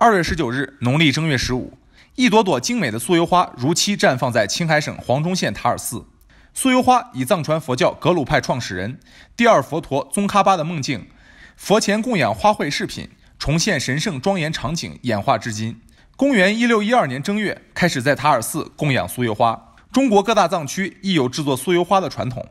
二月十九日，农历正月十五，一朵朵精美的酥油花如期绽放在青海省湟中县塔尔寺。酥油花以藏传佛教格鲁派创始人第二佛陀宗喀巴的梦境佛前供养花卉饰品，重现神圣庄严场景，演化至今。公元一六一二年正月开始在塔尔寺供养酥油花。中国各大藏区亦有制作酥油花的传统，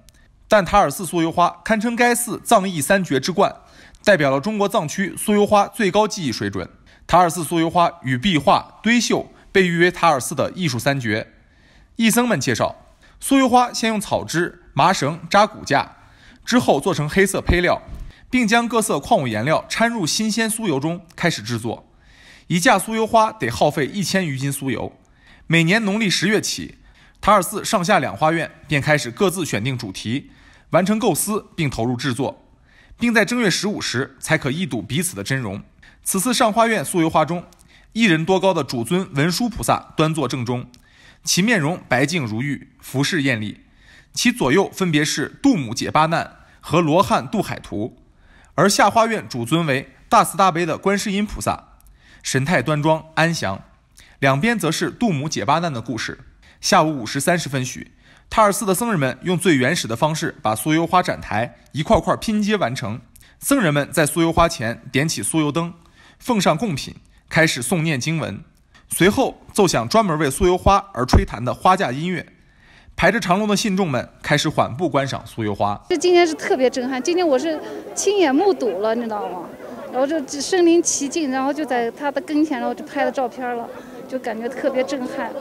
但塔尔寺酥油花堪称该寺藏艺三绝之冠，代表了中国藏区酥油花最高技艺水准。塔尔寺酥油花与壁画堆绣被誉为塔尔寺的艺术三绝。艺僧们介绍，酥油花先用草枝、麻绳扎骨架，之后做成黑色坯料，并将各色矿物颜料掺入新鲜酥油中开始制作。一架酥油花得耗费一千余斤酥油。每年农历十月起，塔尔寺上下两花院便开始各自选定主题，完成构思并投入制作，并在正月十五时才可一睹彼此的真容。此次上花院素油花中，一人多高的主尊文殊菩萨端坐正中，其面容白净如玉，服饰艳丽。其左右分别是杜母解八难和罗汉渡海图，而下花院主尊为大慈大悲的观世音菩萨，神态端庄安详。两边则是杜母解八难的故事。下午五时三十分许，塔尔寺的僧人们用最原始的方式把酥油花展台一块块拼接完成。僧人们在酥油花前点起酥油灯。奉上贡品，开始诵念经文，随后奏响专门为酥油花而吹弹的花架音乐。排着长龙的信众们开始缓步观赏酥油花。这今天是特别震撼，今天我是亲眼目睹了，你知道吗？然后就身临其境，然后就在他的跟前，然后就拍了照片了，就感觉特别震撼。